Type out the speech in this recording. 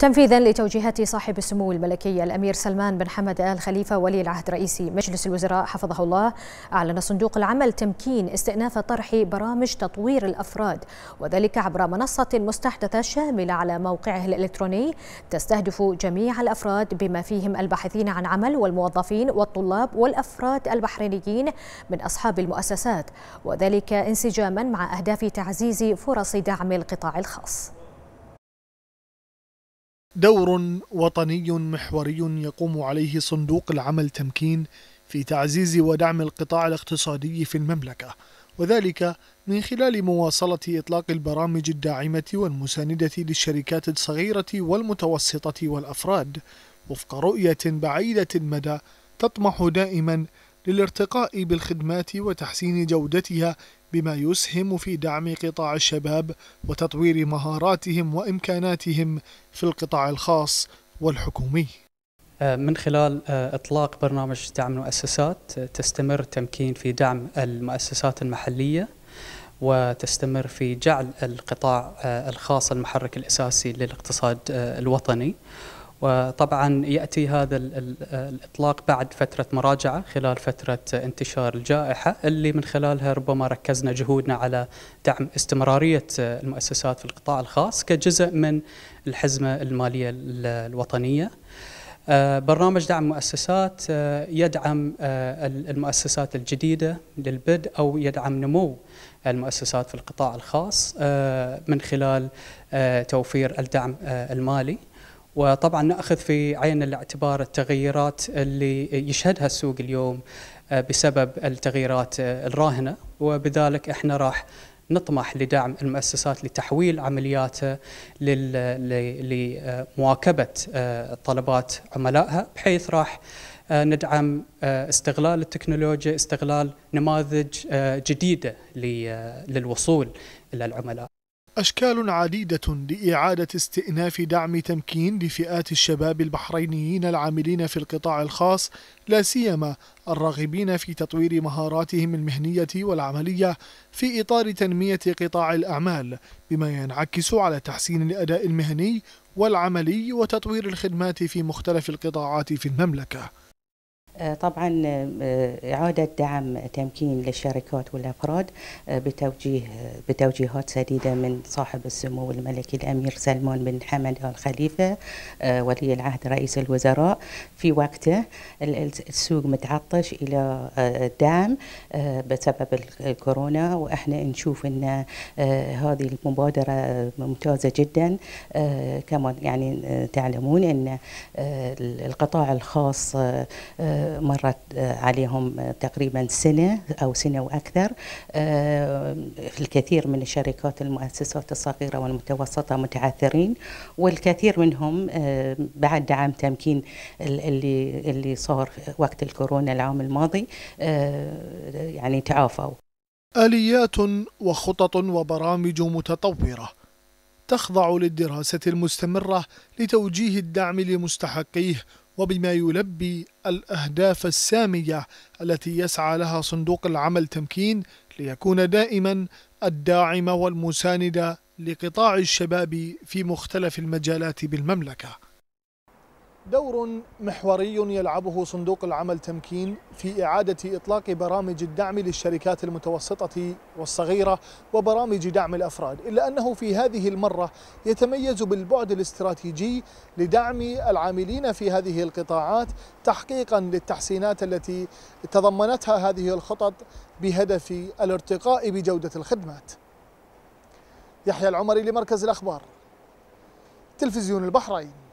تنفيذا لتوجيهات صاحب السمو الملكي الامير سلمان بن حمد ال خليفه ولي العهد رئيس مجلس الوزراء حفظه الله اعلن صندوق العمل تمكين استئناف طرح برامج تطوير الافراد وذلك عبر منصه مستحدثه شامله على موقعه الالكتروني تستهدف جميع الافراد بما فيهم الباحثين عن عمل والموظفين والطلاب والافراد البحرينيين من اصحاب المؤسسات وذلك انسجاما مع اهداف تعزيز فرص دعم القطاع الخاص دور وطني محوري يقوم عليه صندوق العمل تمكين في تعزيز ودعم القطاع الاقتصادي في المملكة وذلك من خلال مواصلة إطلاق البرامج الداعمة والمساندة للشركات الصغيرة والمتوسطة والأفراد وفق رؤية بعيدة المدى تطمح دائما للارتقاء بالخدمات وتحسين جودتها بما يسهم في دعم قطاع الشباب وتطوير مهاراتهم وإمكاناتهم في القطاع الخاص والحكومي آه، من خلال آه، إطلاق برنامج دعم المؤسسات آه، تستمر تمكين في دعم المؤسسات المحلية وتستمر في جعل القطاع الخاص المحرك الأساسي للاقتصاد الوطني وطبعا ياتي هذا الاطلاق بعد فتره مراجعه خلال فتره انتشار الجائحه اللي من خلالها ربما ركزنا جهودنا على دعم استمراريه المؤسسات في القطاع الخاص كجزء من الحزمه الماليه الوطنيه. آه، برنامج دعم مؤسسات آه، يدعم آه، المؤسسات الجديده للبدء او يدعم نمو المؤسسات في القطاع الخاص من خلال توفير الدعم المالي. وطبعا ناخذ في عين الاعتبار التغيرات اللي يشهدها السوق اليوم آه، بسبب التغييرات آه، الراهنه وبذلك احنا راح نطمح لدعم المؤسسات لتحويل عملياتها لمواكبه آه، طلبات عملائها بحيث راح ندعم استغلال التكنولوجيا استغلال نماذج جديده للوصول الى العملاء أشكال عديدة لإعادة استئناف دعم تمكين لفئات الشباب البحرينيين العاملين في القطاع الخاص لا سيما الراغبين في تطوير مهاراتهم المهنية والعملية في إطار تنمية قطاع الأعمال بما ينعكس على تحسين الأداء المهني والعملي وتطوير الخدمات في مختلف القطاعات في المملكة آه، طبعا آه، آه، إعادة دعم تمكين للشركات والأفراد بتوجيه بتوجيهات سديدة من صاحب السمو الملكي الأمير سلمان بن حمد آل خليفة ولي العهد رئيس الوزراء في وقته السوق متعطش إلى الدعم بسبب الكورونا وإحنا نشوف أن هذه المبادرة ممتازة جدا كما يعني تعلمون أن القطاع الخاص مرت عليهم تقريبا سنة أو سنة وأكثر آه، الكثير من الشركات المؤسسات الصغيرة والمتوسطة متعثرين والكثير منهم آه، بعد دعم تمكين اللي اللي صار وقت الكورونا العام الماضي آه، يعني تعافوا آليات وخطط وبرامج متطورة تخضع للدراسة المستمرة لتوجيه الدعم لمستحقيه وبما يلبي الأهداف السامية التي يسعى لها صندوق العمل تمكين ليكون دائما الداعم والمساند لقطاع الشباب في مختلف المجالات بالمملكه دور محوري يلعبه صندوق العمل تمكين في إعادة إطلاق برامج الدعم للشركات المتوسطة والصغيرة وبرامج دعم الأفراد إلا أنه في هذه المرة يتميز بالبعد الاستراتيجي لدعم العاملين في هذه القطاعات تحقيقا للتحسينات التي تضمنتها هذه الخطط بهدف الارتقاء بجودة الخدمات يحيى العمري لمركز الأخبار تلفزيون البحرين